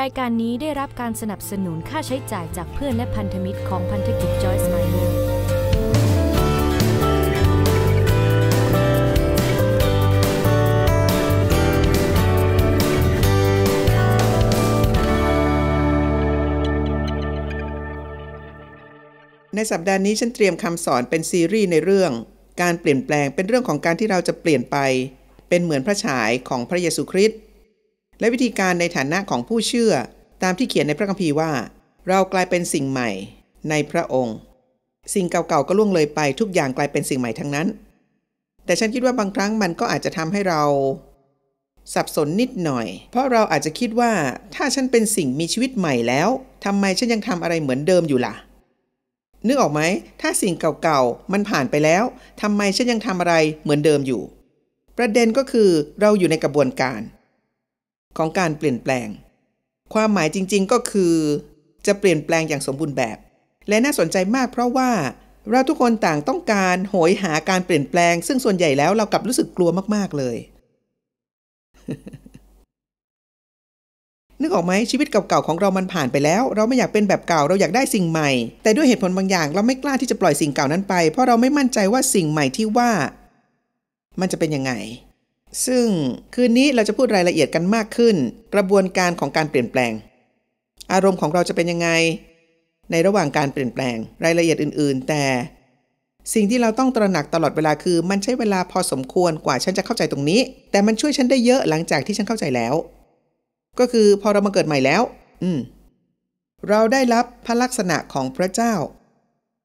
รายการนี้ได้รับการสนับสนุนค่าใช้จ่ายจากเพื่อนและพันธมิตรของพันธกิจจอย c ์ m i เนอร์ในสัปดาห์นี้ฉันเตรียมคำสอนเป็นซีรีส์ในเรื่องการเปลี่ยนแปลงเป็นเรื่องของการที่เราจะเปลี่ยนไปเป็นเหมือนพระฉายของพระเยซูคริสต์และวิธีการในฐานะของผู้เชื่อ ตามที่เขียนในพระคัมภีร์ว่า เรากลายเป็นสิ่งใหม่ในพระองค์ สิ่งเก่าๆ ก็ล่วงเลยไปทุกอย่างกลายเป็นสิ่งใหม่ทั้งนั้น แต่ฉันคิดว่าบางครั้งมันก็อาจจะทำให้เรา สับสนนิดหน่อย เพราะเราอาจจะคิดว่าถ้าฉันเป็นสิ่งมีชีวิตใหม่แล้วทำไมฉันยังทำอะไรเหมือนเดิมอยู่ล่ะนึกออกไหมถ้าสิ่งเก่าๆมันผ่านไปแล้วทำไมฉันยังทำอะไรเหมือนเดิมอยู่ ประเด็นก็คือเราอยู่ในกระบวนการของการเปลี่ยนแปลง ความหมายจริง ๆก็คือ จะเปลี่ยนแปลงอย่างสมบูรณ์แบบ และน่าสนใจมากเพราะว่าเราทุกคนต่างต้องการโหยหาการเปลี่ยนแปลง ซึ่งส่วนใหญ่แล้วเรากลับรู้สึกกลัวมากๆเลย นึกออกไหมชีวิตเก่าๆของเรามันผ่านไปแล้ว เราไม่อยากเป็นแบบเก่าเราอยากได้สิ่งใหม่ แต่ด้วยเหตุผลบางอย่างเราไม่กล้าที่จะปล่อยสิ่งเก่านั้นไป เพราะเราไม่มั่นใจว่าสิ่งใหม่ที่ว่า มันจะเป็นยังไงซึ่งคืนนี้เราจะพูดรายละเอียดกันมากขึ้น กระบวนการของการเปลี่ยนแปลง อารมณ์ของเราจะเป็นยังไงในระหว่างการเปลี่ยนแปลงรายละเอียดอื่นๆ แต่ สิ่งที่เราต้องตระหนักตลอดเวลาคือมันใช้เวลาพอสมควรกว่าฉันจะเข้าใจตรงนี้ แต่มันช่วยฉันได้เยอะหลังจากที่ฉันเข้าใจแล้ว ก็คือพอเรามาเกิดใหม่แล้ว อืมเราได้รับพระลักษณะของพระเจ้า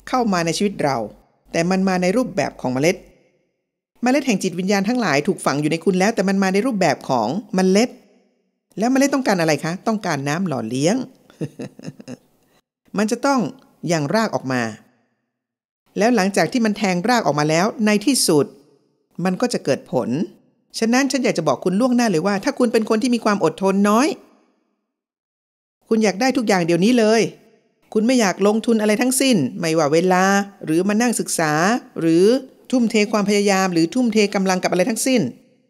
เข้ามาในชีวิตเรา แต่มันมาในรูปแบบของเมล็ดมเมล็ดแห่งจิตวิญญาณทั้งหลายถูกฝัง อยู่ในคุณแล้ว แต่มันมาในรูปแบบของมเมล็ด แล้วมเมล็ดต้องการอะไรคะ ต้องการน้ำหล่อเลี้ยง มันจะต้องอย่างรากออกมา แล้วหลังจากที่มันแทงรากออกมาแล้วในที่สุด มันก็จะเกิดผล ฉะนั้นฉันอยากจะบอกคุณล่วงหน้าเลยว่า ถ้าคุณเป็นคนที่มีความอดทนน้อย คุณอยากได้ทุกอย่างเดี๋ยวนี้เลย คุณไม่อยากลงทุนอะไรทั้งสิ้น ไม่ว่าเวลา หรือมานั่งศึกษาหรือทุ่มเทความพยายามหรือทุ่มเทกำลังกับอะไรทั้งสิ้น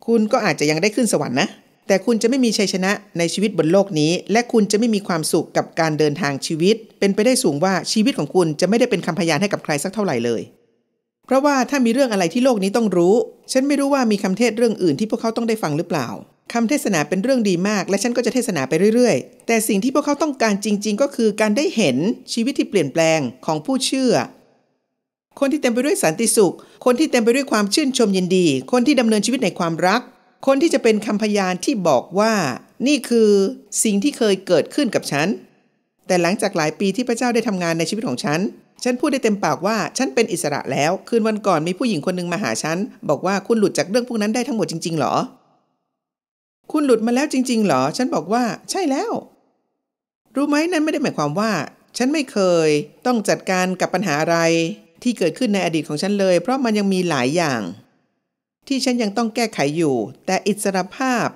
คุณก็อาจจะยังได้ขึ้นสวรรค์นะ แต่คุณจะไม่มีชัยชนะในชีวิตบนโลกนี้ และคุณจะไม่มีความสุขกับการเดินทางชีวิต เป็นไปได้สูงว่าชีวิตของคุณจะไม่ได้เป็นคำพยานให้กับใครสักเท่าไหร่เลย เพราะว่าถ้ามีเรื่องอะไรที่โลกนี้ต้องรู้ ฉันไม่รู้ว่ามีคำเทศเรื่องอื่นที่พวกเขาต้องได้ฟังหรือเปล่าคำเทศนาเป็นเรื่องดีมาก และฉันก็จะเทศนาไปเรื่อยๆ แต่สิ่งที่พวกเขาต้องการจริง ๆ ก็คือ การได้เห็นชีวิตที่เปลี่ยนแปลงของผู้เชื่อคนที่เต็มไปด้วยสันติสุข คนที่เต็มไปด้วยความชื่นชมยินดี คนที่ดำเนินชีวิตในความรัก คนที่จะเป็นคำพยานที่บอกว่า นี่คือ สิ่งที่เคยเกิดขึ้นกับฉัน แต่หลังจากหลายปีที่พระเจ้าได้ทำงานในชีวิตของฉัน ฉันพูดได้เต็มปากว่า ฉันเป็นอิสระแล้ว คืนวันก่อนมีผู้หญิงคนหนึ่งมาหาฉันบอกว่าคุณหลุดจากเรื่องพวกนั้นได้ทั้งหมดจริงๆหรอ คุณหลุดมาแล้วจริงๆหรอ ฉันบอกว่า ใช่แล้ว รู้ไหมนั่นไม่ได้หมายความว่า ฉันไม่เคยต้องจัดการกับปัญหาอะไรที่เกิดขึ้นในอดีตของฉันเลย เพราะมันยังมีหลายอย่าง ที่ฉันยังต้องแก้ไขอยู่ แต่อิสรภาพ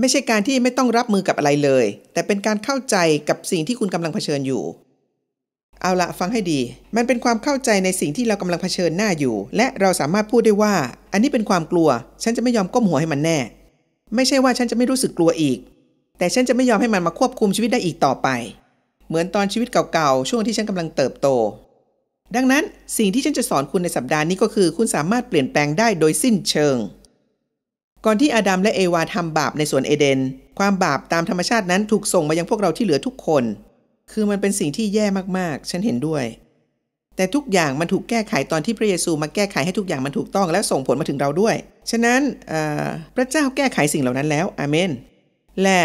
ไม่ใช่การที่ไม่ต้องรับมือกับอะไรเลย แต่เป็นการเข้าใจกับสิ่งที่คุณกำลังเผชิญอยู่ เอาละฟังให้ดี มันเป็นความเข้าใจในสิ่งที่เรากำลังเผชิญหน้าอยู่ และเราสามารถพูดได้ว่า อันนี้เป็นความกลัว ฉันจะไม่ยอมก้มหัวให้มันแน่ ไม่ใช่ว่าฉันจะไม่รู้สึกกลัวอีก แต่ฉันจะไม่ยอมให้มันมาควบคุมชีวิตได้อีกต่อไป เหมือนตอนชีวิตเก่าๆ ช่วงที่ฉันกำลังเติบโตดังนั้นสิ่งที่ฉันจะสอนคุณในสัปดาห์นี้ก็คือ คุณสามารถเปลี่ยนแปลงได้โดยสิ้นเชิง ก่อนที่อาดัมและเอวาทำบาปในสวนเอเดนความบาปตามธรรมชาตินั้นถูกส่งมายังพวกเราที่เหลือทุกคน คือมันเป็นสิ่งที่แย่มากๆฉันเห็นด้วย แต่ทุกอย่างมันถูกแก้ไขตอนที่พระเยซูมาแก้ไขให้ทุกอย่างมันถูกต้องและส่งผลมาถึงเราด้วยฉะนั้นพระเจ้าแก้ไขสิ่งเหล่านั้นแล้วอาเมนและ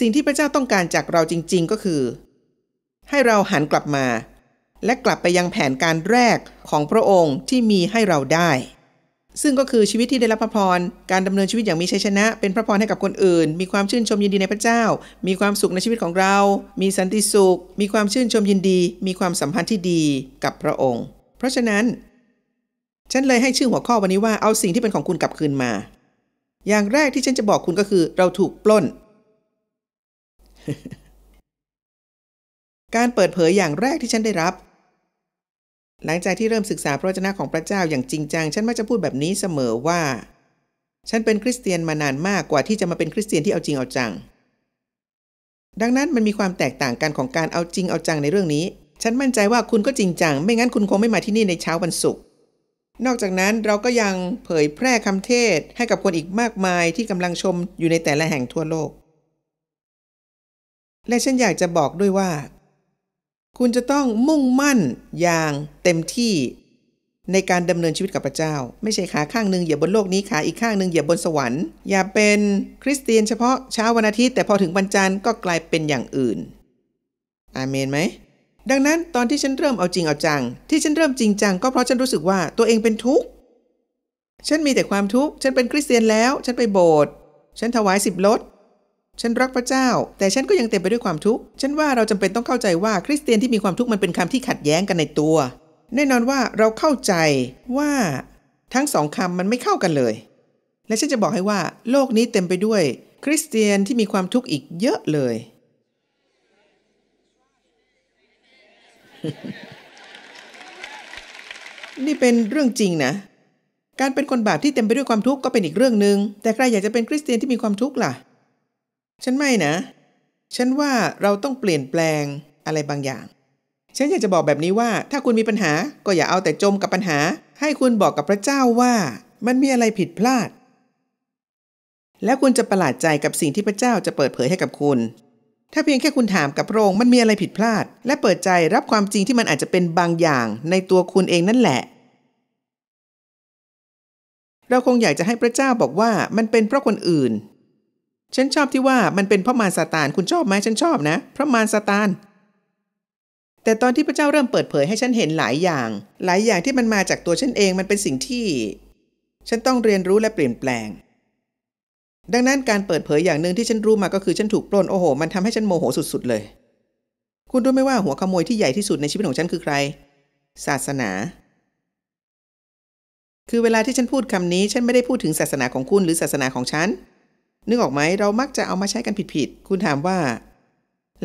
สิ่งที่พระเจ้าต้องการจากเราจริงๆก็คือ ให้เราหันกลับมาและกลับไปยังแผนการแรกของพระองค์ที่มีให้เราได้ ซึ่งก็คือชีวิตที่ได้รับพระพร การดำเนินชีวิตอย่างมีชัยชนะ เป็นพระพรให้กับคนอื่น มีความชื่นชมยินดีในพระเจ้า มีความสุขในชีวิตของเรา มีสันติสุข มีความชื่นชมยินดี มีความสัมพันธ์ที่ดีกับพระองค์ เพราะฉะนั้นฉันเลยให้ชื่อหัวข้อวันนี้ว่าเอาสิ่งที่เป็นของคุณกลับคืนมา อย่างแรกที่ฉันจะบอกคุณก็คือเราถูกปล้น การเปิดเผยอย่างแรกที่ฉันได้รับหลังจากที่เริ่มศึกษาพระวจนะของพระเจ้าอย่างจริงจัง ฉันมักจะพูดแบบนี้เสมอว่า ฉันเป็นคริสเตียนมานานมากกว่าที่จะมาเป็นคริสเตียนที่เอาจริงเอาจัง ดังนั้นมันมีความแตกต่างกันของการเอาจริงเอาจังในเรื่องนี้ ฉันมั่นใจว่าคุณก็จริงจัง ไม่งั้นคุณคงไม่มาที่นี่ในเช้าวันศุกร์ นอกจากนั้นเราก็ยังเผยแพร่คำเทศให้กับคนอีกมากมายที่กำลังชมอยู่ในแต่ละแห่งทั่วโลก และฉันอยากจะบอกด้วยว่าคุณจะต้องมุ่งมั่น อย่างเต็มที่ ในการดำเนินชีวิตกับพระเจ้าไม่ใช่ขาข้างหนึ่งเหยียบบนโลกนี้ขาอีกข้างหนึ่งเหยียบบนสวรรค์ อย่าเป็นคริสเตียนเฉพาะเช้า วันอาทิตย์ แต่พอถึงวันจันทร์ก็กลายเป็นอย่างอื่น อาเมนไหม ดังนั้น ตอนที่ฉันเริ่มเอาจริงเอาจัง ที่ฉันเริ่มจริงจัง ก็เพราะฉันรู้สึกว่าตัวเองเป็นทุกข์ฉันมีแต่ความทุกข์ฉันเป็นคริสเตียนแล้วฉันไปโบสถ์ฉันถวายสิบลดฉันรักพระเจ้า แต่ฉันก็ยังเต็มไปด้วยความทุกข์ ฉันว่าเราจำเป็นต้องเข้าใจว่าคริสเตียนที่มีความทุกข์ มันเป็นคำที่ขัดแย้งกันในตัว แน่นอนว่าเราเข้าใจว่าทั้งสองคำมันไม่เข้ากันเลย และฉันจะบอกให้ว่า โลกนี้เต็มไปด้วยคริสเตียนที่มีความทุกข์อีกเยอะเลย นี่เป็นเรื่องจริงนะ การเป็นคนบาปที่เต็มไปด้วยความทุกข์ก็เป็นอีกเรื่องหนึง่งแต่ใครอยากจะเป็นคริสเตียนที่มีความทุกข์ล่ะฉันไม่นะ ฉันว่าเราต้องเปลี่ยนแปลงอะไรบางอย่าง ฉันอยากจะบอกแบบนี้ว่า ถ้าคุณมีปัญหาก็อย่าเอาแต่จมกับปัญหา ให้คุณบอกกับพระเจ้าว่ามันมีอะไรผิดพลาด แล้วคุณจะประหลาดใจกับสิ่งที่พระเจ้าจะเปิดเผยให้กับคุณ ถ้าเพียงแค่คุณถามกับพระองค์มันมีอะไรผิดพลาด และเปิดใจรับความจริงที่มันอาจจะเป็นบางอย่างในตัวคุณเองนั่นแหละ เราคงอยากจะให้พระเจ้าบอกว่ามันเป็นเพราะคนอื่นฉันชอบที่ว่ามันเป็นพระมารซาตาน คุณชอบไหมฉันชอบนะพระมารซาตาน แต่ตอนที่พระเจ้าเริ่มเปิดเผยให้ฉันเห็นหลายอย่าง หลายอย่างที่มันมาจากตัวฉันเองมันเป็นสิ่งที่ ฉันต้องเรียนรู้และเปลี่ยนแปลง ดังนั้นการเปิดเผยอย่างหนึ่งที่ฉันรู้มาก็คือฉันถูกปล้นโอ้โห มันทำให้ฉันโมโหสุดๆเลย คุณรู้ไหมว่าหัวขโมยที่ใหญ่ที่สุดในชีวิตของฉันคือใคร ศาสนา คือเวลาที่ฉันพูดคำนี้ ฉันไม่ได้พูดถึงศาสนาของคุณหรือศาสนาของฉันนึกออกไหมเรามักจะเอามาใช้กันผิดๆ คุณถามว่า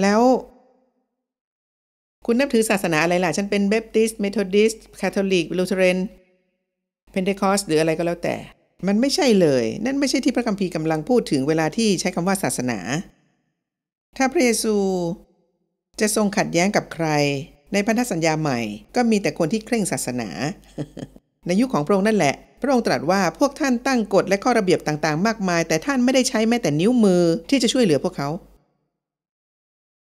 แล้ว คุณนับถือศาสนาอะไรล่ะ ฉันเป็นเบปติสเมทอดิสคาทอลิกลูเทเรน เพนเทคอสหรืออะไรก็แล้วแต่ มันไม่ใช่เลย นั่นไม่ใช่ที่พระคัมภีร์กำลังพูดถึงเวลาที่ใช้คำว่าศาสนา ถ้าพระเยซู จะทรงขัดแย้งกับใคร ในพันธสัญญาใหม่ ก็มีแต่คนที่เคร่งศาสนา ในยุคขของพระองค์นั่นแหละพระองค์ตรัสว่าพวกท่านตั้งกฎและข้อระเบียบต่างๆมากมาย แต่ท่านไม่ได้ใช้แม้แต่นิ้วมือที่จะช่วยเหลือพวกเขา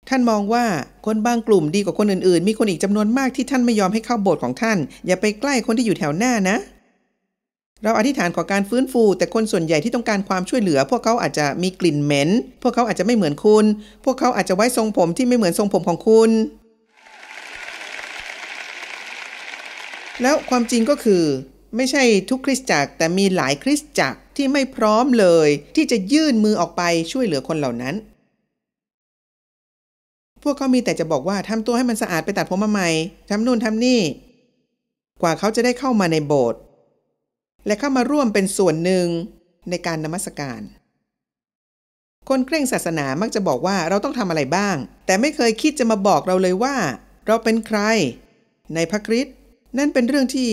ท่านมองว่าคนบางกลุ่มดีกว่าคนอื่นๆ มีคนอีกจำนวนมากที่ท่านไม่ยอมให้เข้าโบสถ์ของท่าน อย่าไปใกล้คนที่อยู่แถวหน้านะ เราอธิษฐานขอการฟื้นฟู แต่คนส่วนใหญ่ที่ต้องการความช่วยเหลือ พวกเขาอาจจะมีกลิ่นเหม็นพวกเขาอาจจะไม่เหมือนคุณ พวกเขาอาจจะไว้ทรงผมที่ไม่เหมือนทรงผมของคุณ แล้วความจริงก็คือไม่ใช่ทุกคริสตจักรแต่มีหลายคริสตจักรที่ไม่พร้อมเลย ที่จะยื่นมือออกไปช่วยเหลือคนเหล่านั้น พวกเขามีแต่จะบอกว่าทำตัวให้มันสะอาดไปตัดผมมาใหม่ทำนู่นทำนี่ กว่าเขาจะได้เข้ามาในโบสถ์และเข้ามาร่วมเป็นส่วนหนึ่งในการนมัสการ คนเคร่งศาสนามักจะบอกว่าเราต้องทำอะไรบ้าง แต่ไม่เคยคิดจะมาบอกเราเลยว่า เราเป็นใคร ในพระคริสต์นั่นเป็นเรื่องที่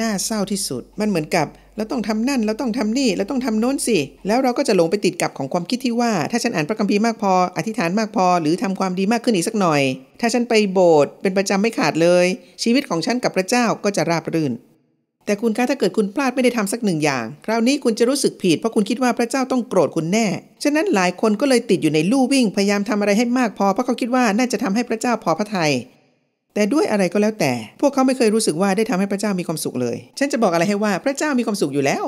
น่าเศร้าที่สุด มันเหมือนกับ เราต้องทำนั่นเราต้องทำนี่เราต้องทำโน้นสิ แล้วเราก็จะหลงไปติดกับของความคิดที่ว่า ถ้าฉันอ่านพระคัมภีร์มากพออธิษฐานมากพอหรือทำความดีมากขึ้นอีกสักหน่อย ถ้าฉันไปโบสถ์เป็นประจำไม่ขาดเลย ชีวิตของฉันกับพระเจ้าก็จะราบรื่น แต่คุณคะถ้าเกิดคุณพลาดไม่ได้ทำสักหนึ่งอย่างคราวนี้คุณจะรู้สึกผิดเพราะคุณคิดว่าพระเจ้าต้องโกรธคุณแน่ ฉะนั้นหลายคนก็เลยติดอยู่ในลู่วิ่งพยายามทำอะไรให้มากพอ เพราะเขาคิดว่าน่าจะทำให้พระเจ้าพอพระทยัยแต่ด้วยอะไรก็แล้วแต่ พวกเขาไม่เคยรู้สึกว่าได้ทำให้พระเจ้ามีความสุขเลย ฉันจะบอกอะไรให้ว่าพระเจ้ามีความสุขอยู่แล้ว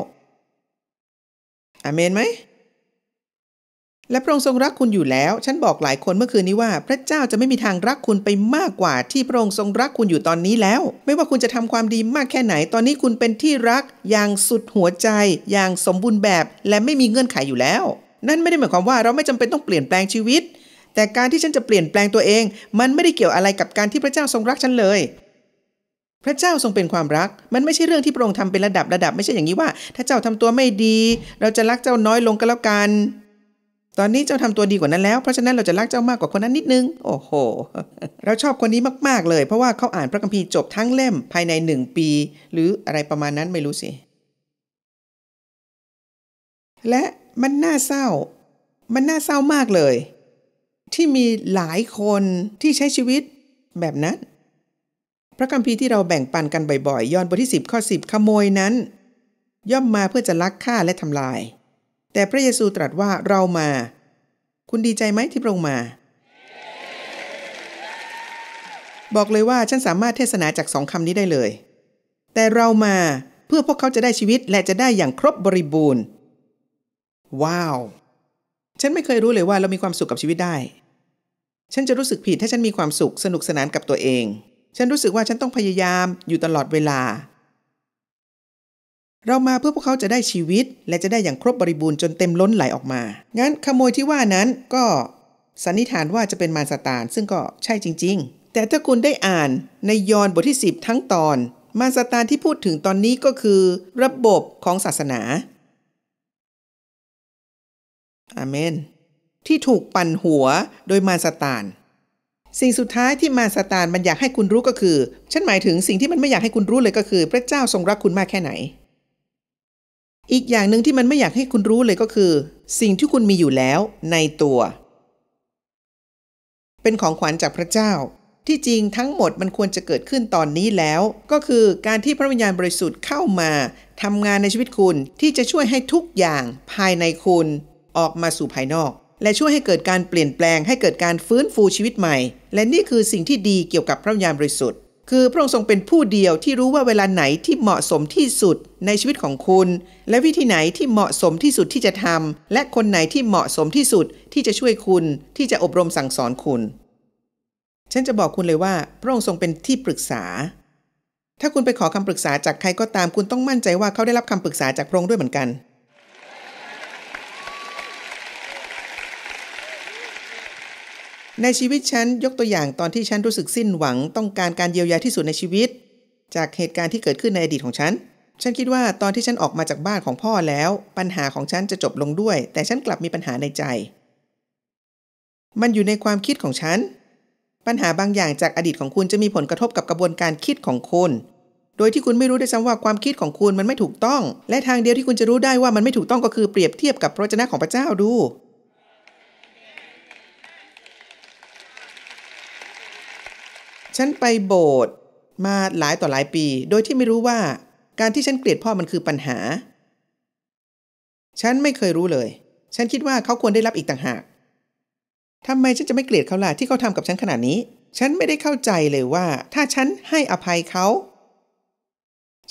อเมนไหม และพระองค์ทรงรักคุณอยู่แล้ว ฉันบอกหลายคนเมื่อคืนนี้ว่า พระเจ้าจะไม่มีทางรักคุณไปมากกว่าที่พระองค์ทรงรักคุณอยู่ตอนนี้แล้ว ไม่ว่าคุณจะทำความดีมากแค่ไหน ตอนนี้คุณเป็นที่รักอย่างสุดหัวใจ อย่างสมบูรณ์แบบ และไม่มีเงื่อนไขอยู่แล้ว นั่นไม่ได้หมายความว่าเราไม่จำเป็นต้องเปลี่ยนแปลงชีวิตแต่การที่ฉันจะเปลี่ยนแปลงตัวเอง มันไม่ได้เกี่ยวอะไรกับการที่พระเจ้าทรงรักฉันเลย พระเจ้าทรงเป็นความรัก มันไม่ใช่เรื่องที่พระองค์ทำเป็นระดับระดับ ไม่ใช่อย่างนี้ว่า ถ้าเจ้าทำตัวไม่ดี เราจะรักเจ้าน้อยลงก็แล้วกัน ตอนนี้เจ้าทำตัวดีกว่านั้นแล้ว เพราะฉะนั้นเราจะรักเจ้ามากกว่าคนนั้นนิดนึง โอ้โห เราชอบคนนี้มากๆเลย เพราะว่าเขาอ่านพระคัมภีร์จบทั้งเล่มภายในหนึ่งปี หรืออะไรประมาณนั้นไม่รู้สิและมันน่าเศร้า มันน่าเศร้ามากเลยที่มีหลายคนที่ใช้ชีวิต แบบนั้น พระคัมภีร์ที่เราแบ่งปันกันบ่อยๆย้อนบทที่10ข้อ10ขโมยนั้น ย่อมมาเพื่อจะลักฆ่าและทำลาย แต่พระเยซูตรัสว่าเรามา คุณดีใจไหมที่พระองค์มา บอกเลยว่าฉันสามารถเทศนาจากสองคำนี้ได้เลย แต่เรามาเพื่อพวกเขาจะได้ชีวิตและจะได้อย่างครบบริบูรณ์ ว้าวฉันไม่เคยรู้เลยว่าเรามีความสุขกับชีวิตได้ ฉันจะรู้สึกผิดถ้าฉันมีความสุขสนุกสนานกับตัวเอง ฉันรู้สึกว่าฉันต้องพยายามอยู่ตลอดเวลา เรามาเพื่อพวกเขาจะได้ชีวิตและจะได้อย่างครบบริบูรณ์จนเต็มล้นไหลออกมา งั้นขโมยที่ว่านั้นก็สันนิษฐานว่าจะเป็นมารซาตาน ซึ่งก็ใช่จริง ๆ แต่ถ้าคุณได้อ่านในยอห์นบทที่10ทั้งตอน มารซาตานที่พูดถึงตอนนี้ก็คือ ระบบของศาสนาอาเมนที่ถูกปั่นหัวโดยมารสตาน สิ่งสุดท้ายที่มารสตานมันอยากให้คุณรู้ก็คือ ฉันหมายถึงสิ่งที่มันไม่อยากให้คุณรู้เลยก็คือ พระเจ้าทรงรักคุณมากแค่ไหน อีกอย่างหนึ่งที่มันไม่อยากให้คุณรู้เลยก็คือ สิ่งที่คุณมีอยู่แล้วในตัว เป็นของขวัญจากพระเจ้า ที่จริงทั้งหมดมันควรจะเกิดขึ้นตอนนี้แล้ว ก็คือการที่พระวิญญาณบริสุทธิ์เข้ามาทำงานในชีวิตคุณที่จะช่วยให้ทุกอย่างภายในคุณออกมาสู่ภายนอก และช่วยให้เกิดการเปลี่ยนแปลง ให้เกิดการฟื้นฟูชีวิตใหม่ และนี่คือสิ่งที่ดีเกี่ยวกับพระวิญญาณบริสุทธิ์ คือพระองค์ทรงเป็นผู้เดียวที่รู้ว่าเวลาไหนที่เหมาะสมที่สุดในชีวิตของคุณ และวิธีไหนที่เหมาะสมที่สุดที่จะทำ และคนไหนที่เหมาะสมที่สุดที่จะช่วยคุณที่จะอบรมสั่งสอนคุณฉันจะบอกคุณเลยว่าพระองค์ทรงเป็นที่ปรึกษา ถ้าคุณไปขอคำปรึกษาจากใครก็ตามคุณต้องมั่นใจว่าเขาได้รับคำปรึกษาจากพระองค์ด้วยเหมือนกันในชีวิตฉันยกตัวอย่างตอนที่ฉันรู้สึกสิ้นหวังต้องการการเยียวยาที่สุดในชีวิต จากเหตุการณ์ที่เกิดขึ้นในอดีตของฉัน ฉันคิดว่าตอนที่ฉันออกมาจากบ้านของพ่อแล้ว ปัญหาของฉันจะจบลงด้วย แต่ฉันกลับมีปัญหาในใจ มันอยู่ในความคิดของฉัน ปัญหาบางอย่างจากอดีตของคุณจะมีผลกระทบกับกระบวนการคิดของคุณโดยที่คุณไม่รู้ด้วยซ้ำว่าความคิดของคุณมันไม่ถูกต้อง และทางเดียวที่คุณจะรู้ได้ว่ามันไม่ถูกต้องก็คือเปรียบเทียบกับพระเจ้าของพระเจ้าดูฉันไปโบสมาหลายต่อหลายปี โดยที่ไม่รู้ว่าการที่ฉันเกลียดพ่อมันคือปัญหา ฉันไม่เคยรู้เลย ฉันคิดว่าเขาควรได้รับอีกต่างหากทำไมฉันจะไม่เกลียดเขาล่ะที่เขาทำกับฉันขนาดนี้ ฉันไม่ได้เข้าใจเลยว่า ถ้าฉันให้อภัยเขา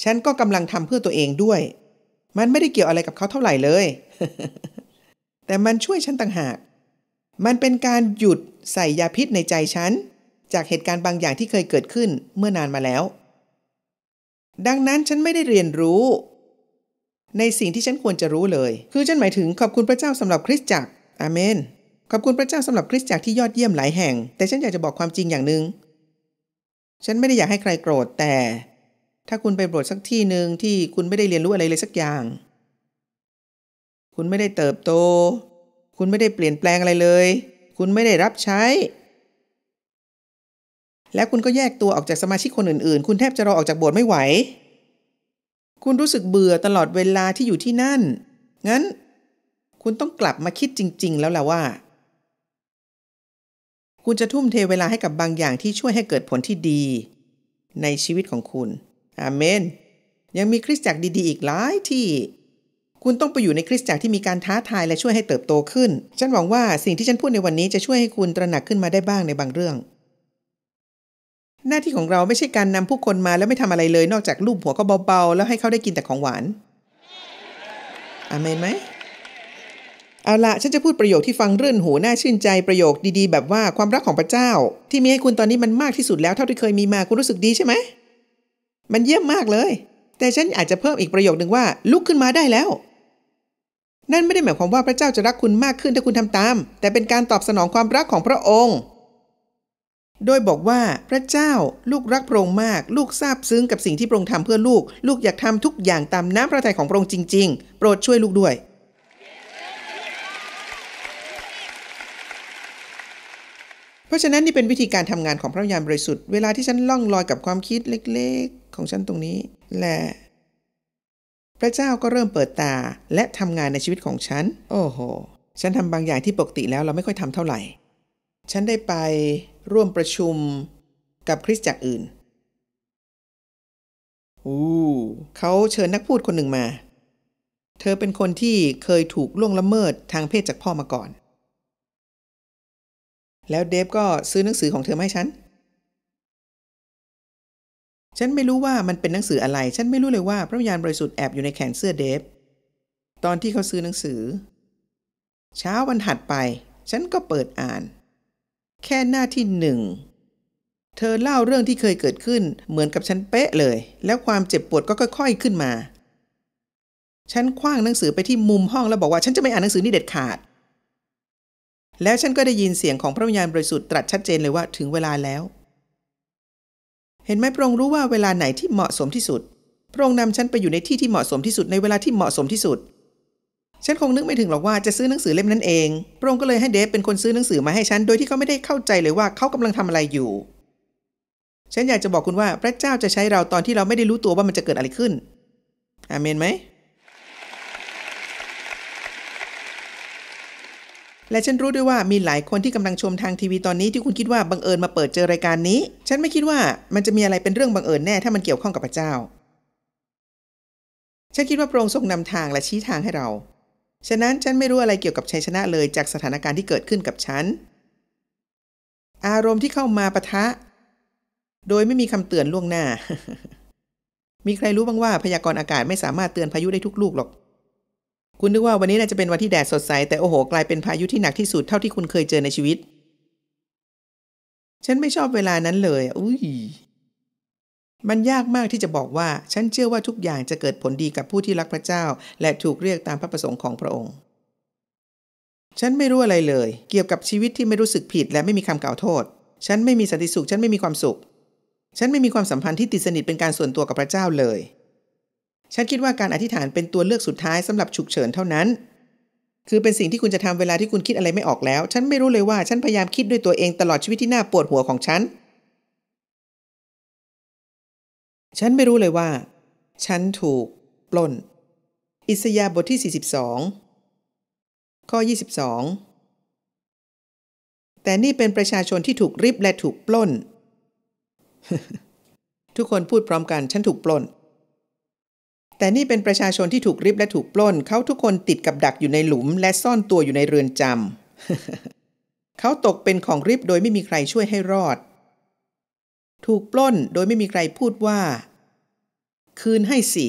ฉันก็กำลังทำเพื่อตัวเองด้วย มันไม่ได้เกี่ยวอะไรกับเขาเท่าไหร่เลย แต่มันช่วยฉันต่างหาก มันเป็นการหยุดใส่ยาพิษในใจฉันจากเหตุการณ์บางอย่างที่เคยเกิดขึ้นเมื่อนานมาแล้ว ดังนั้นฉันไม่ได้เรียนรู้ ในสิ่งที่ฉันควรจะรู้เลย คือฉันหมายถึงขอบคุณพระเจ้าสำหรับคริสตจักรอาเมน ขอบคุณพระเจ้าสำหรับคริสตจักรที่ยอดเยี่ยมหลายแห่ง แต่ฉันอยากจะบอกความจริงอย่างหนึง่ง ฉันไม่ได้อยากให้ใครโกรธ แต่ ถ้าคุณไปโบสถ์สักที่หนึ่งที่คุณไม่ได้เรียนรู้อะไรเลยสักอย่าง คุณไม่ได้เติบโต คุณไม่ได้เปลี่ยนแปลงอะไรเลย คุณไม่ได้รับใช้แล้วคุณก็แยกตัวออกจากสมาชิกคนอื่นๆ คุณแทบจะรอออกจากโบสถ์ไม่ไหว คุณรู้สึกเบื่อตลอดเวลาที่อยู่ที่นั่น งั้น คุณต้องกลับมาคิดจริงๆ แล้วล่ะว่า คุณจะทุ่มเทเวลาให้กับบางอย่างที่ช่วยให้เกิดผลที่ดี ในชีวิตของคุณอาเมน ยังมีคริสตจักรดีๆ อีกหลายที่ คุณต้องไปอยู่ในคริสตจักรที่มีการท้าทายและช่วยให้เติบโตขึ้น ฉันหวังว่าสิ่งที่ฉันพูดในวันนี้จะช่วยให้คุณตระหนักขึ้นมาได้บ้างในบางเรื่องหน้าที่ของเราไม่ใช่การนำผู้คนมาแล้วไม่ทำอะไรเลยนอกจากลูบหัวก็เบาๆ แล้วให้เขาได้กินแต่ของหวานอาเมนไหมเอาละฉันจะพูดประโยคที่ฟังรื่นหูน่าชื่นใจประโยคดีๆแบบว่าความรักของพระเจ้า ที่มีให้คุณตอนนี้มันมากที่สุดแล้วเท่าที่เคยมีมาคุณรู้สึกดีใช่ไหม มันเยี่ยมมากเลย แต่ฉันอาจจะเพิ่มอีกประโยคหนึ่งว่า ลุกขึ้นมาได้แล้ว นั่นไม่ได้หมายความว่าพระเจ้าจะรักคุณมากขึ้นถ้าคุณทำตาม แต่เป็นการตอบสนองความรักของพระองค์โดยบอกว่าพระเจ้าลูกรักพระองค์มาก ลูกซาบซึ้งกับสิ่งที่พระองค์ทำเพื่อลูก ลูกอยากทำทุกอย่างตามน้ำพระทัยของพระองค์จริง ๆ โปรดช่วยลูกด้วย เพราะฉะนั้น นี่เป็นวิธีการทำงานของพระยาณบริสุทธิ์เวลาที่ฉันล่องลอยกับความคิดเล็กๆ ของฉันตรงนี้ และ พระเจ้าก็เริ่มเปิดตาและทำงานในชีวิตของฉัน โอ้โหฉันทำบางอย่างที่ปกติแล้วเราไม่ค่อยทำเท่าไหร่ฉันได้ไปร่วมประชุมกับคริสจักรอื่นอู้เขาเชิญนักพูดคนหนึ่งมา เธอเป็นคนที่เคยถูกล่วงละเมิดทางเพศจากพ่อมาก่อน แล้วเดฟก็ซื้อหนังสือของเธอมาให้ฉัน ฉันไม่รู้ว่ามันเป็นหนังสืออะไร ฉันไม่รู้เลยว่าพระวิญญาณบริสุทธิ์แอบอยู่ในแขนเสื้อเดฟ ตอนที่เขาซื้อหนังสือ เช้าวันถัดไปฉันก็เปิดอ่านแค่หน้าที่หนึ่ง เธอเล่าเรื่องที่เคยเกิดขึ้นเหมือนกับฉันเป๊ะเลย แล้วความเจ็บปวดก็ค่อยๆขึ้นมา ฉันคว้างหนังสือไปที่มุมห้อง แล้วบอกว่าฉันจะไม่อ่านหนังสือนี่เด็ดขาด แล้วฉันก็ได้ยินเสียงของพระวิญญาณบริสุทธิ์ตรัสชัดเจนเลยว่าถึงเวลาแล้ว เห็นไหมพระองค์รู้ว่าเวลาไหนที่เหมาะสมที่สุดพระองค์นำฉันไปอยู่ในที่ที่เหมาะสมที่สุดในเวลาที่เหมาะสมที่สุดฉันคงนึกไม่ถึงหรอกว่าจะซื้อหนังสือเล่มนั้นเองพระองค์ก็เลยให้เดฟเป็นคนซื้อหนังสือมาให้ฉัน โดยที่เขาไม่ได้เข้าใจเลยว่าเขากำลังทำอะไรอยู่ ฉันอยากจะบอกคุณว่าพระเจ้าจะใช้เราตอนที่เราไม่ได้รู้ตัวว่ามันจะเกิดอะไรขึ้นอาเมนไหม และฉันรู้ด้วยว่ามีหลายคนที่กำลังชมทางทีวีตอนนี้ที่คุณคิดว่า บังเอิญมาเปิดเจอรายการนี้ ฉันไม่คิดว่ามันจะมีอะไรเป็นเรื่องบังเอิญแน่ถ้ามันเกี่ยวข้องกับพระเจ้า ฉันคิดว่าพระองค์ทรงนำทางและชี้ทางให้เราฉะนั้นฉันไม่รู้อะไรเกี่ยวกับชัยชนะเลยจากสถานการณ์ที่เกิดขึ้นกับฉัน อารมณ์ที่เข้ามาปะทะ โดยไม่มีคำเตือนล่วงหน้า มีใครรู้บ้างว่าพยากรณ์อากาศไม่สามารถเตือนพายุได้ทุกลูกหรอกคุณนึกว่าวันนี้น่าจะเป็นวันที่แดดสดใส แต่โอ้โหกลายเป็นพายุที่หนักที่สุดเท่าที่คุณเคยเจอในชีวิตฉันไม่ชอบเวลานั้นเลยอุ้ยมันยากมากที่จะบอกว่าฉันเชื่อว่าทุกอย่างจะเกิดผลดีกับผู้ที่รักพระเจ้า และถูกเรียกตามพระประสงค์ของพระองค์ ฉันไม่รู้อะไรเลย เกี่ยวกับชีวิตที่ไม่รู้สึกผิดและไม่มีคำกล่าวโทษ ฉันไม่มีสันติสุขฉันไม่มีความสุข ฉันไม่มีความสัมพันธ์ที่ติดสนิทเป็นการส่วนตัวกับพระเจ้าเลย ฉันคิดว่าการอธิษฐานเป็นตัวเลือกสุดท้ายสำหรับฉุกเฉินเท่านั้น คือเป็นสิ่งที่คุณจะทำเวลาที่คุณคิดอะไรไม่ออกแล้ว ฉันไม่รู้เลยว่าฉันพยายามคิดด้วยตัวเองตลอดชีวิตที่น่าปวดหัวของฉันฉันไม่รู้เลยว่าฉันถูกปล้น อิสยาบทที่42ข้อ 22 แต่นี่เป็นประชาชนที่ถูกริบและถูกปล้นทุกคนพูดพร้อมกัน ฉันถูกปล้น แต่นี่เป็นประชาชนที่ถูกริบและถูกปล้น เขาทุกคนติดกับดักอยู่ในหลุมและซ่อนตัวอยู่ในเรือนจำเขาตกเป็นของริบโดยไม่มีใครช่วยให้รอดถูกปล้นโดยไม่มีใครพูดว่า คืนให้สิ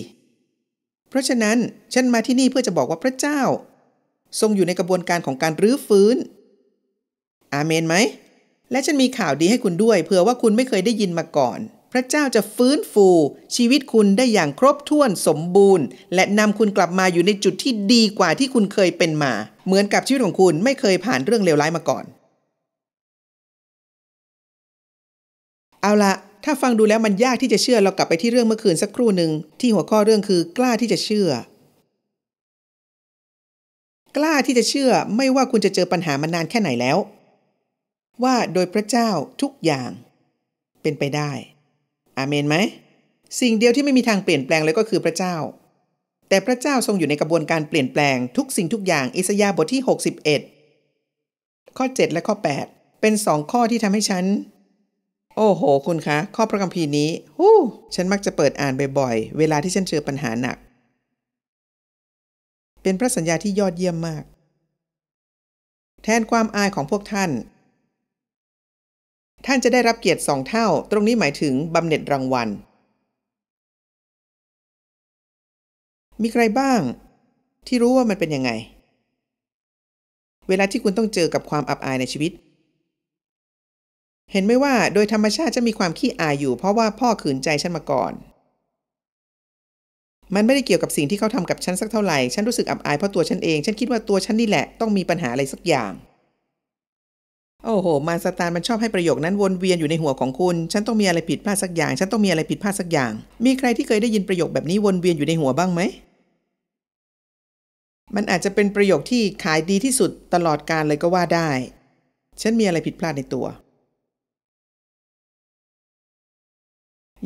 เพราะฉะนั้นฉันมาที่นี่เพื่อจะบอกว่าพระเจ้า ทรงอยู่ในกระบวนการของการรื้อฟื้น อาเมนไหมและฉันมีข่าวดีให้คุณด้วยเผื่อว่าคุณไม่เคยได้ยินมาก่อน พระเจ้าจะฟื้นฟู ชีวิตคุณได้อย่างครบถ้วนสมบูรณ์ และนำคุณกลับมาอยู่ในจุดที่ดีกว่าที่คุณเคยเป็นมา เหมือนกับชีวิตของคุณไม่เคยผ่านเรื่องเลวร้ายมาก่อนเอาละ ถ้าฟังดูแล้วมันยากที่จะเชื่อเรากลับไปที่เรื่องเมื่อคืนสักครู่หนึ่ง ที่หัวข้อเรื่องคือ กล้าที่จะเชื่อ กล้าที่จะเชื่อไม่ว่าคุณจะเจอปัญหามานานแค่ไหนแล้ว ว่าโดยพระเจ้าทุกอย่างเป็นไปได้ อาเมนไหมสิ่งเดียวที่ไม่มีทางเปลี่ยนแปลงเลยก็คือพระเจ้า แต่พระเจ้าทรงอยู่ในกระบวนการเปลี่ยนแปลง ทุกสิ่งทุกอย่างอิสยาห์บทที่61ข้อ7และข้อ8เป็นสองข้อที่ทำให้ฉันโอ้โหคุณคะ ข้อพระคัมภีร์นี้ฮู้ ฉันมักจะเปิดอ่านบ่อยๆ เวลาที่ฉันเจอปัญหาหนัก เป็นพระสัญญาที่ยอดเยี่ยมมาก แทนความอายของพวกท่าน ท่านจะได้รับเกียรติสองเท่า ตรงนี้หมายถึงบำเหน็จรางวัล มีใครบ้างที่รู้ว่ามันเป็นยังไง เวลาที่คุณต้องเจอกับความอับอายในชีวิตเห็นไหมว่าโดยธรรมชาติจะมีความขี้อายอยู่ เพราะว่าพ่อขืนใจฉันมาก่อน มันไม่ได้เกี่ยวกับสิ่งที่เขาทำกับฉันสักเท่าไหร่ ฉันรู้สึกอับอายเพราะตัวฉันเอง ฉันคิดว่าตัวฉันนี่แหละ ต้องมีปัญหาอะไรสักอย่าง โอ้โห มารสตานมันชอบให้ประโยคนั้นวนเวียนอยู่ในหัวของคุณ ฉันต้องมีอะไรผิดพลาดสักอย่าง ฉันต้องมีอะไรผิดพลาดสักอย่าง มีใครที่เคยได้ยินประโยคแบบนี้วนเวียนอยู่ในหัวบ้างไหม มันอาจจะเป็นประโยคที่ขายดีที่สุดตลอดการเลยก็ว่าได้ ฉันมีอะไรผิดพลาดในตัว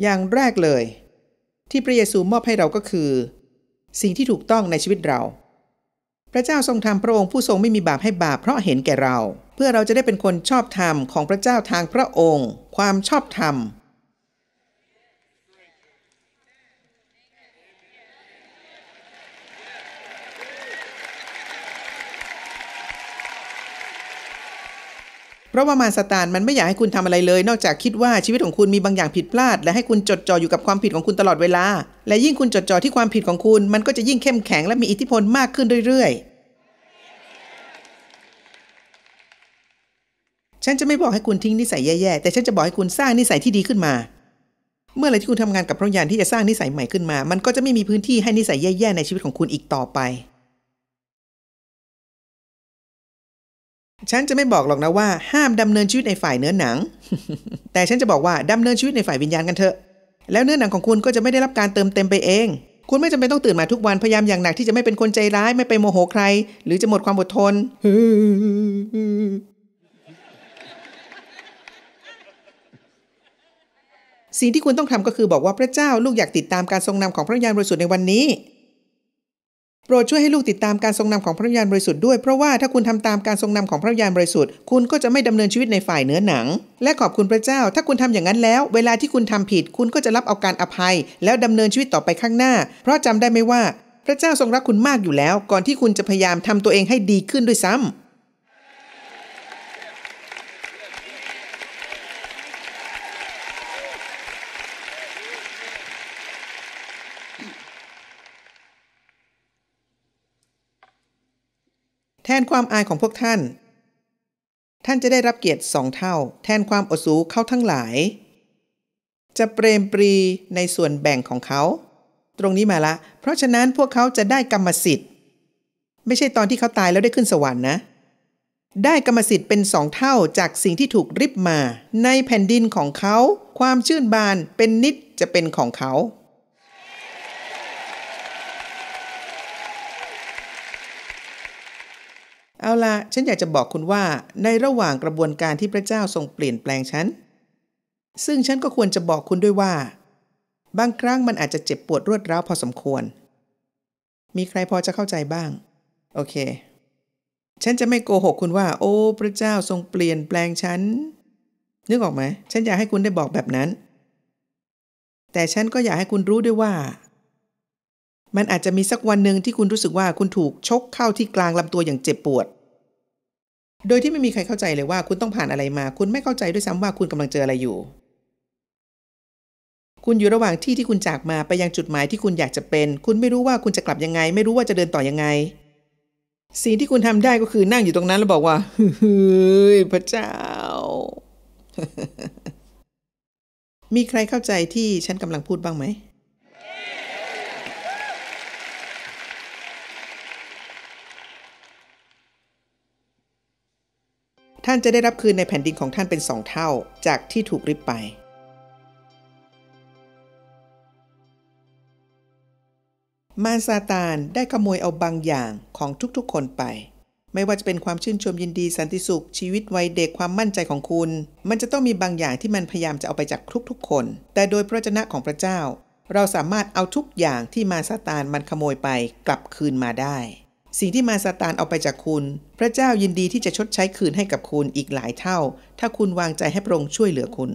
อย่างแรกเลย ที่พระเยซูมอบให้เราก็คือ สิ่งที่ถูกต้องในชีวิตเรา พระเจ้าทรงทำพระองค์ผู้ทรงไม่มีบาปให้บาปเพราะเห็นแก่เราเพื่อเราจะได้เป็นคนชอบธรรมของพระเจ้าทางพระองค์ ความชอบธรรมเพราะว่ามารสตานมันไม่อยากให้คุณทำอะไรเลย นอกจากคิดว่าชีวิตของคุณมีบางอย่างผิดพลาด และให้คุณจดจ่ออยู่กับความผิดของคุณตลอดเวลา และยิ่งคุณจดจ่อที่ความผิดของคุณ มันก็จะยิ่งเข้มแข็งและมีอิทธิพลมากขึ้นเรื่อยๆฉันจะไม่บอกให้คุณทิ้งนิสัยแย่ๆ แต่ฉันจะบอกให้คุณสร้างนิสัยที่ดีขึ้นมา เมื่อไรที่คุณทำงานกับพระยานที่จะสร้างนิสัยใหม่ขึ้นมา มันก็จะไม่มีพื้นที่ให้นิสัยแย่ ๆในชีวิตของคุณอีกต่อไปฉันจะไม่บอกหรอกนะว่าห้ามดำเนินชีวิตในฝ่ายเนื้อหนัง แต่ฉันจะบอกว่าดำเนินชีวิตในฝ่ายวิญญาณกันเถอะ แล้วเนื้อหนังของคุณก็จะไม่ได้รับการเติมเต็มไปเอง คุณไม่จำเป็นต้องตื่นมาทุกวันพยายามอย่างหนักที่จะไม่เป็นคนใจร้ายไม่ไปโมโหใคร หรือจะหมดความอดทน สิ่งที่คุณต้องทำก็คือบอกว่าพระเจ้า ลูกอยากติดตามการทรงนำของพระยานบริสุทธิ์ในวันนี้โปรดช่วยให้ลูกติดตามการทรงนำของพระวิญญาณบริสุทธิ์ด้วย เพราะว่าถ้าคุณทำตามการทรงนำของพระวิญญาณบริสุทธิ์คุณก็จะไม่ดำเนินชีวิตในฝ่ายเนื้อหนัง และขอบคุณพระเจ้าถ้าคุณทำอย่างนั้นแล้ว เวลาที่คุณทำผิดคุณก็จะรับเอาการอภัย แล้วดำเนินชีวิตต่อไปข้างหน้า เพราะจำได้ไหมว่า พระเจ้าทรงรักคุณมากอยู่แล้ว ก่อนที่คุณจะพยายามทำตัวเองให้ดีขึ้นด้วยซ้ำแทนความอายของพวกท่าน ท่านจะได้รับเกียรติสองเท่า แทนความอดสูเข้าทั้งหลาย จะเปรมปรีในส่วนแบ่งของเขา ตรงนี้มาละ เพราะฉะนั้นพวกเขาจะได้กรรมสิทธิ์ ไม่ใช่ตอนที่เขาตายแล้วได้ขึ้นสวรรค์นะได้กรรมสิทธิ์เป็นสองเท่าจากสิ่งที่ถูกริบมา ในแผ่นดินของเขา ความชื่นบานเป็นนิดจะเป็นของเขาเอาละฉันอยากจะบอกคุณว่าในระหว่างกระบวนการที่พระเจ้าทรงเปลี่ยนแปลงฉันซึ่งฉันก็ควรจะบอกคุณด้วยว่าบางครั้งมันอาจจะเจ็บปวดรวดร้าวพอสมควร มีใครพอจะเข้าใจบ้าง โอเค ฉันจะไม่โกหกคุณว่า โอ้พระเจ้าทรงเปลี่ยนแปลงฉันนึกออกไหมฉันอยากให้คุณได้บอกแบบนั้น แต่ฉันก็อยากให้คุณรู้ด้วยว่ามันอาจจะมีสักวันหนึ่งที่คุณรู้สึกว่าคุณถูกชกเข้าที่กลางลำตัวอย่างเจ็บปวด โดยที่ไม่มีใครเข้าใจเลยว่าคุณต้องผ่านอะไรมา คุณไม่เข้าใจด้วยซ้ำว่าคุณกำลังเจออะไรอยู่ คุณอยู่ระหว่างที่ที่คุณจากมาไปยังจุดหมายที่คุณอยากจะเป็น คุณไม่รู้ว่าคุณจะกลับยังไง ไม่รู้ว่าจะเดินต่อยังไง สิ่งที่คุณทำได้ก็คือนั่งอยู่ตรงนั้นแล้วบอกว่าเฮ้ยพระเจ้า มีใครเข้าใจที่ฉันกำลังพูดบ้างไหมท่านจะได้รับคืนในแผ่นดินของท่านเป็นสองเท่าจากที่ถูกริบไป มารซาตานได้ขโมยเอาบางอย่างของทุกๆคนไป ไม่ว่าจะเป็นความชื่นชมยินดีสันติสุขชีวิตวัยเด็กความมั่นใจของคุณ มันจะต้องมีบางอย่างที่มันพยายามจะเอาไปจากทุกๆคน แต่โดยพระเจนะของพระเจ้า เราสามารถเอาทุกอย่างที่มารซาตานมันขโมยไปกลับคืนมาได้สิ่งที่มาซาตานเอาไปจากคุณ พระเจ้ายินดีที่จะชดใช้คืนให้กับคุณอีกหลายเท่า ถ้าคุณวางใจให้พระองค์ช่วยเหลือคุณ